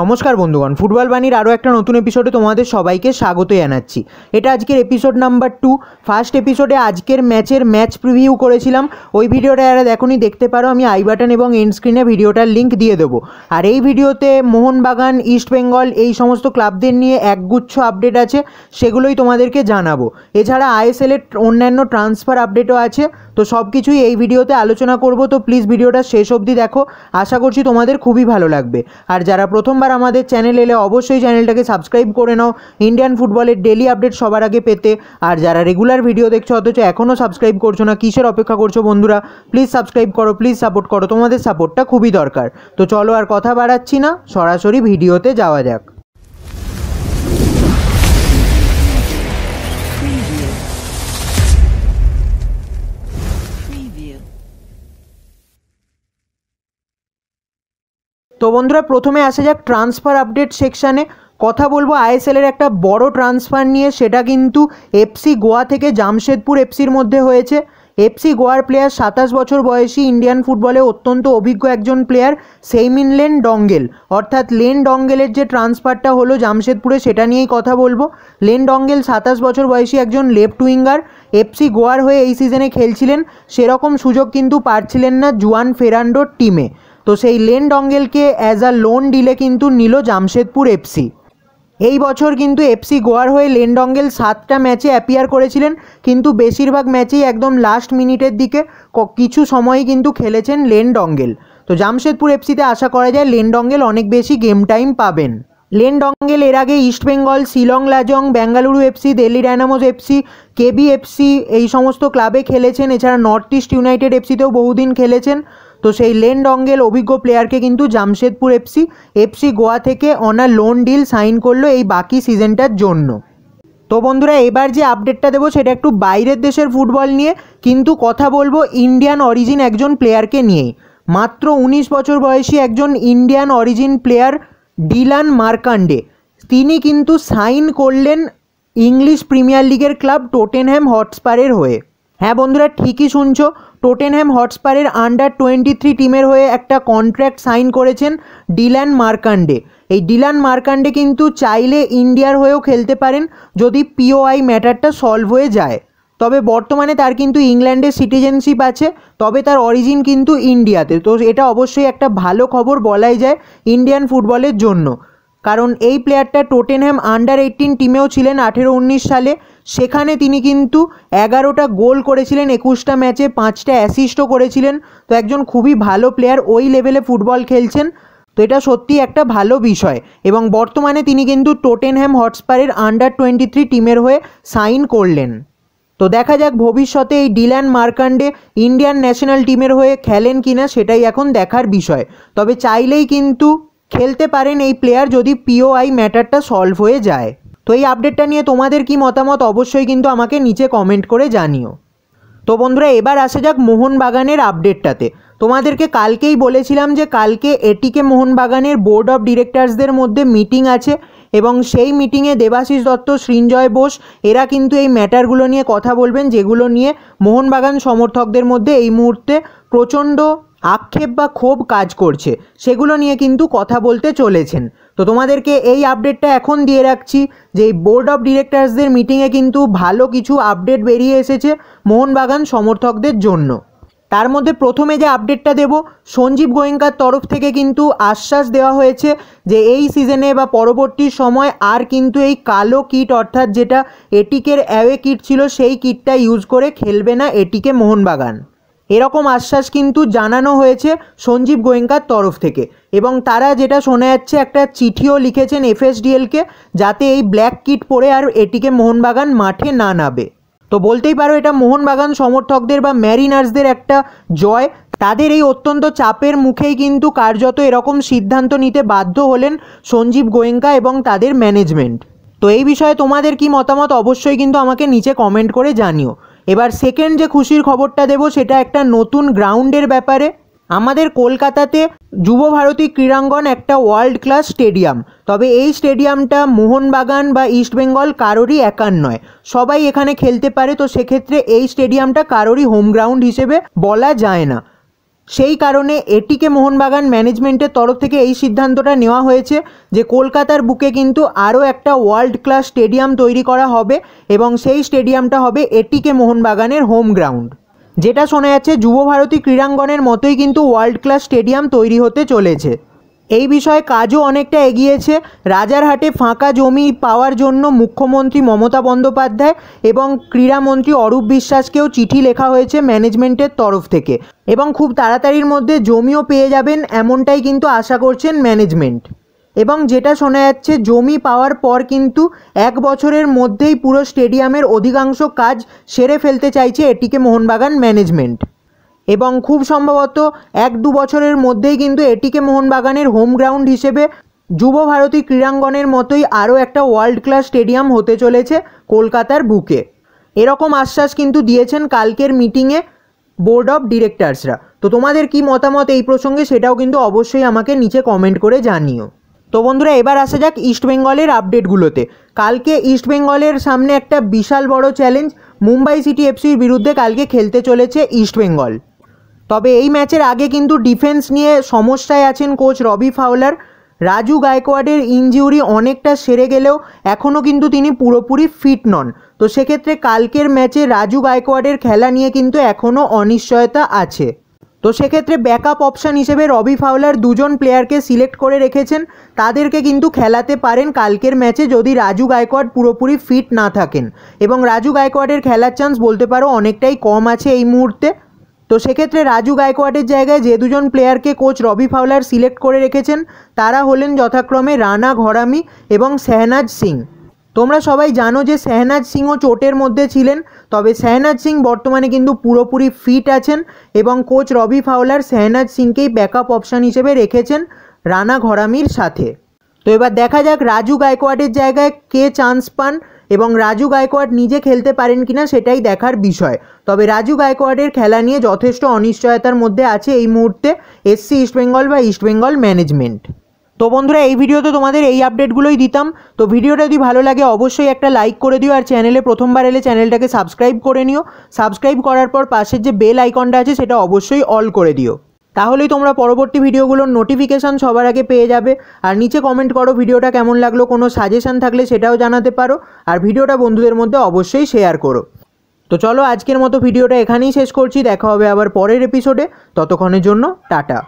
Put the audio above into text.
নমস্কার বন্ধুগণ ফুটবল বাণীর আরও একটা নতুন এপিসোডে তোমাদের সবাইকে স্বাগত জানাচ্ছি এটা আজকের এপিসোড নাম্বার টু ফার্স্ট এপিসোডে আজকের ম্যাচের ম্যাচ প্রিভিউ করেছিলাম ওই ভিডিওটা এরা দেখুনি দেখতে পারো আমি আই বাটন এবং এন্ড স্ক্রিনে ভিডিওটার লিঙ্ক দিয়ে দেবো আর এই ভিডিওতে মোহনবাগান ইস্ট বেঙ্গল এই সমস্ত ক্লাবদের নিয়ে একগুচ্ছ আপডেট আছে সেগুলোই তোমাদেরকে জানাবো এছাড়া আইএসএলের অন্যান্য ট্রান্সফার আপডেটও আছে তো সব কিছুই এই ভিডিওতে আলোচনা করব তো প্লিজ ভিডিওটা শেষ অবধি দেখো আশা করছি তোমাদের খুবই ভালো লাগবে আর যারা প্রথম প্রথমবার আমাদের চ্যানেল এলে অবশ্যই চ্যানেলটাকে সাবস্ক্রাইব করে নাও ইন্ডিয়ান ফুটবলের ডেলি আপডেট সবার আগে পেতে আর যারা রেগুলার ভিডিও দেখছো অথচ এখনও সাবস্ক্রাইব করছো না কিসের অপেক্ষা করছো বন্ধুরা প্লিজ সাবস্ক্রাইব করো প্লিজ সাপোর্ট করো তোমাদের সাপোর্টটা খুবই দরকার তো চলো আর কথা বাড়াচ্ছি না সরাসরি ভিডিওতে যাওয়া যাক তো বন্ধুরা প্রথমে আসা যাক ট্রান্সফার আপডেট সেকশানে কথা বলবো আইএসএলের একটা বড় ট্রান্সফার নিয়ে সেটা কিন্তু এফসি গোয়া থেকে জামশেদপুর এফসির মধ্যে হয়েছে এফসি গোয়ার প্লেয়ার সাতাশ বছর বয়সী ইন্ডিয়ান ফুটবলে অত্যন্ত অভিজ্ঞ একজন প্লেয়ার সেইমিন লেন ডঙ্গেল অর্থাৎ লেন ডঙ্গেলের যে ট্রান্সফারটা হলো জামশেদপুরে সেটা নিয়েই কথা বলবো লেন ডঙ্গেল সাতাশ বছর বয়সী একজন লেফট উইঙ্গার এফসি গোয়ার হয়ে এই সিজনে খেলছিলেন সেরকম সুযোগ কিন্তু পাচ্ছিলেন না জুয়ান ফেরান্ডোর টিমে তো সেই লেন ডঙ্গেলকে অ্যাজ আ লোন ডিলে কিন্তু নিল জামশেদপুর এফসি এই বছর কিন্তু এফসি গোয়ার হয়ে লেন ডঙ্গেল সাতটা ম্যাচে অ্যাপিয়ার করেছিলেন কিন্তু বেশিরভাগ ম্যাচেই একদম লাস্ট মিনিটের দিকে কিছু সময়ই কিন্তু খেলেছেন লেন ডঙ্গেল তো জামশেদপুর এফসিতে আশা করা যায় লেন ডঙ্গেল অনেক বেশি গেম টাইম পাবেন লেন ডঙ্গেল এর আগে East Bengal Shillong Lajong Bengaluru FC Delhi Dynamos FC KB FC এই সমস্ত ক্লাবে খেলেছেন এছাড়া নর্থ ইস্ট ইউনাইটেড এফসিতেও বহুদিন খেলেছেন তো সেই লেন ডঙ্গেল অভিজ্ঞ প্লেয়ারকে কিন্তু জামশেদপুর এফসি এফসি গোয়া থেকে অনা লোন ডিল সাইন করলো এই বাকি সিজনটার জন্য তো বন্ধুরা এবার যে আপডেটটা দেবো সেটা একটু বাইরের দেশের ফুটবল নিয়ে কিন্তু কথা বলবো ইন্ডিয়ান অরিজিন একজন প্লেয়ারকে নিয়ে মাত্র ১৯ বছর বয়সী একজন Indian origin player Dylan Markande তিনি কিন্তু সাইন করলেন ইংলিশ প্রিমিয়ার লিগের ক্লাব টোটেনহ্যাম হটস্পারের হয়ে হ্যাঁ বন্ধুরা ঠিকই শুনছো টোটেনহ্যাম হটস্পারের আন্ডার টোয়েন্টি থ্রি টিমের হয়ে একটা কন্ট্র্যাক্ট সাইন করেছেন ডিল্যান মার্কান্ডে এই ডিলান মার্কান্ডে কিন্তু চাইলে ইন্ডিয়ার হয়েও খেলতে পারেন যদি পিওআই ম্যাটারটা সলভ হয়ে যায় তবে বর্তমানে তার কিন্তু ইংল্যান্ডের সিটিজেনশিপ আছে তবে তার অরিজিন কিন্তু ইন্ডিয়াতে তো এটা অবশ্যই একটা ভালো খবর বলাই যায় ইন্ডিয়ান ফুটবলের জন্য কারণ এই প্লেয়ারটা টোটেনহ্যাম আন্ডার এইটিন টিমেও ছিলেন আঠেরো উনিশ সালে সেখানে তিনি কিন্তু এগারোটা গোল করেছিলেন একুশটা ম্যাচে পাঁচটা অ্যাসিস্টও করেছিলেন তো একজন খুবই ভালো প্লেয়ার ওই লেভেলে ফুটবল খেলছেন তো এটা সত্যি একটা ভালো বিষয় এবং বর্তমানে তিনি কিন্তু টোটেনহ্যাম হটস্পারের আন্ডার টোয়েন্টি থ্রি টিমের হয়ে সাইন করলেন তো দেখা যাক ভবিষ্যতে এই ডিল্যান মার্কান্ডে ইন্ডিয়ান ন্যাশনাল টিমের হয়ে খেলেন কিনা সেটাই এখন দেখার বিষয় তবে চাইলেই কিন্তু খেলতে পারেন এই প্লেয়ার যদি পিওআই ম্যাটারটা সলভ হয়ে যায় তো এই আপডেটটা নিয়ে তোমাদের কি মতামত অবশ্যই কিন্তু আমাকে নিচে কমেন্ট করে জানিও তো বন্ধুরা এবার আসা যাক মোহনবাগানের আপডেটটাতে তোমাদেরকে কালকেই বলেছিলাম যে কালকে এটিকে মোহনবাগানের বোর্ড অফ ডিরেক্টার্সদের মধ্যে মিটিং আছে এবং সেই মিটিংয়ে দেবাশিস দত্ত সৃঞ্জয় বোস এরা কিন্তু এই ম্যাটারগুলো নিয়ে কথা বলবেন যেগুলো নিয়ে মোহনবাগান সমর্থকদের মধ্যে এই মুহূর্তে প্রচণ্ড আক্ষেপ বা ক্ষোভ কাজ করছে সেগুলো নিয়ে কিন্তু কথা বলতে চলেছেন তো তোমাদেরকে এই আপডেটটা এখন দিয়ে রাখছি যে এই বোর্ড অফ ডিরেক্টরসদের মিটিংয়ে কিন্তু ভালো কিছু আপডেট বেরিয়ে এসেছে মোহনবাগান সমর্থকদের জন্য তার মধ্যে প্রথমে যে আপডেটটা দেব সঞ্জীব গোয়েঙ্কার তরফ থেকে কিন্তু আশ্বাস দেওয়া হয়েছে যে এই সিজনে বা পরবর্তী সময় আর কিন্তু এই কালো কিট অর্থাৎ যেটা এটিকের অ্যাওয়ে কিট ছিল সেই কিটটা ইউজ করে খেলবে না এটিকে মোহনবাগান এরকম আশ্বাস কিন্তু জানানো হয়েছে সঞ্জীব গোয়েঙ্কার তরফ থেকে এবং তারা যেটা শোনা যাচ্ছে একটা চিঠিও লিখেছেন এফএসডিএলকে যাতে এই ব্ল্যাক কিট পরে আর এটিকে মোহনবাগান মাঠে না নাবে তো বলতেই পারো এটা মোহনবাগান সমর্থকদের বা ম্যারিনার্সদের একটা জয় তাদের এই অত্যন্ত চাপের মুখেই কিন্তু কার্যত এরকম সিদ্ধান্ত নিতে বাধ্য হলেন সঞ্জীব গোয়েঙ্কা এবং তাদের ম্যানেজমেন্ট তো এই বিষয়ে তোমাদের কি মতামত অবশ্যই কিন্তু আমাকে নিচে কমেন্ট করে জানিও এবার সেকেন্ড যে খুশির খবরটা দেব সেটা একটা নতুন গ্রাউন্ডের ব্যাপারে আমাদের কলকাতাতে যুব ভারতী ক্রীড়াঙ্গন একটা ওয়ার্ল্ড ক্লাস স্টেডিয়াম তবে এই স্টেডিয়ামটা মোহনবাগান বা ইস্টবেঙ্গল কারোরই একার নয় সবাই এখানে খেলতে পারে তো সেক্ষেত্রে এই স্টেডিয়ামটা কারোরই হোম গ্রাউন্ড হিসেবে বলা যায় না সেই কারণে এটিকে মোহনবাগান ম্যানেজমেন্টের তরফ থেকে এই সিদ্ধান্তটা নেওয়া হয়েছে যে কলকাতার বুকে কিন্তু আরও একটা ওয়ার্ল্ড ক্লাস স্টেডিয়াম তৈরি করা হবে এবং সেই স্টেডিয়ামটা হবে এটিকে মোহনবাগানের হোম গ্রাউন্ড যেটা শোনা যাচ্ছে যুবভারতী ক্রীড়াঙ্গনের মতোই কিন্তু ওয়ার্ল্ড ক্লাস স্টেডিয়াম তৈরি হতে চলেছে এই বিষয়ে কাজও অনেকটা এগিয়েছে রাজারহাটে ফাঁকা জমি পাওয়ার জন্য মুখ্যমন্ত্রী মমতা বন্দ্যোপাধ্যায় এবং ক্রীড়ামন্ত্রী অরূপ বিশ্বাসকেও চিঠি লেখা হয়েছে ম্যানেজমেন্টের তরফ থেকে এবং খুব তাড়াতাড়ির মধ্যে জমিও পেয়ে যাবেন এমনটাই কিন্তু আশা করছেন ম্যানেজমেন্ট এবং যেটা শোনা যাচ্ছে জমি পাওয়ার পর কিন্তু এক বছরের মধ্যেই পুরো স্টেডিয়ামের অধিকাংশ কাজ সেরে ফেলতে চাইছে এটিকে মোহনবাগান ম্যানেজমেন্ট এবং খুব সম্ভবত এক দু বছরের মধ্যেই কিন্তু এটিকে মোহনবাগানের হোম গ্রাউন্ড হিসেবে যুব ভারতী ক্রীড়াঙ্গনের মতোই আরও একটা ওয়ার্ল্ড ক্লাস স্টেডিয়াম হতে চলেছে কলকাতার বুকে এরকম আশ্বাস কিন্তু দিয়েছেন কালকের মিটিংয়ে বোর্ড অফ ডিরেক্টার্সরা তো তোমাদের কি মতামত এই প্রসঙ্গে সেটাও কিন্তু অবশ্যই আমাকে নিচে কমেন্ট করে জানিও তো বন্ধুরা এবার আসা যাক ইস্টবেঙ্গলের আপডেটগুলোতে কালকে ইস্টবেঙ্গলের সামনে একটা বিশাল বড় চ্যালেঞ্জ মুম্বাই সিটি এফসির বিরুদ্ধে কালকে খেলতে চলেছে ইস্টবেঙ্গল তবে এই ম্যাচের আগে কিন্তু ডিফেন্স নিয়ে সমস্যায় আছেন কোচ রবি ফাউলার রাজু গায়কোয়াডের ইঞ্জিউরি অনেকটা সেরে গেলেও এখনও কিন্তু তিনি পুরোপুরি ফিট নন তো সেক্ষেত্রে কালকের ম্যাচে রাজু গায়কোয়াডের খেলা নিয়ে কিন্তু এখনও অনিশ্চয়তা আছে তো সেক্ষেত্রে ব্যাকআপ অপশান হিসেবে রবি ফাউলার দুজন প্লেয়ারকে সিলেক্ট করে রেখেছেন তাদেরকে কিন্তু খেলাতে পারেন কালকের ম্যাচে যদি রাজু গায়কোয়াড পুরোপুরি ফিট না থাকেন এবং রাজু গায়কোয়াডের খেলার চান্স বলতে পারো অনেকটাই কম আছে এই মুহূর্তে তো সেক্ষেত্রে রাজু গায়কোয়াডের জায়গায় যে দুজন প্লেয়ারকে কোচ রবি ফাউলার সিলেক্ট করে রেখেছেন তারা হলেন যথাক্রমে রানা ঘরামি এবং শেহনাজ সিং তোমরা সবাই জানো যে শেহনাজ সিংও চোটের মধ্যে ছিলেন তবে শেহনাজ সিং বর্তমানে কিন্তু পুরোপুরি ফিট আছেন এবং কোচ রবি ফাউলার শেহনাজ সিংকেই ব্যাকআপ অপশান হিসেবে রেখেছেন রানা ঘরামির সাথে তো এবার দেখা যাক রাজু গায়কোয়াডের জায়গায় কে চান্স পান এবং রাজু গায়কোয়াড় নিজে খেলতে পারেন কিনা সেটাই দেখার বিষয় তবে রাজু গায়কোয়াড়ের খেলা নিয়ে যথেষ্ট অনিশ্চয়তার মধ্যে আছে এই মুহূর্তে এসসি ইস্টবেঙ্গল বা ইস্টবেঙ্গল ম্যানেজমেন্ট তো বন্ধুরা এই ভিডিওতে তোমাদের এই আপডেটগুলোই দিতাম তো ভিডিওটা যদি ভালো লাগে অবশ্যই একটা লাইক করে দিও আর চ্যানেলে প্রথমবার এলে চ্যানেলটাকে সাবস্ক্রাইব করে নিও সাবস্ক্রাইব করার পর পাশের যে বেল আইকনটা আছে সেটা অবশ্যই অল করে দিও তাহলেই তোমরা পরবর্তী ভিডিওগুলোর নোটিফিকেশান সবার আগে পেয়ে যাবে আর নিচে কমেন্ট করো ভিডিওটা কেমন লাগলো কোনো সাজেশান থাকলে সেটাও জানাতে পারো আর ভিডিওটা বন্ধুদের মধ্যে অবশ্যই শেয়ার করো তো চলো আজকের মতো ভিডিওটা এখানেই শেষ করছি দেখা হবে আবার পরের এপিসোডে ততক্ষণের জন্য টাটা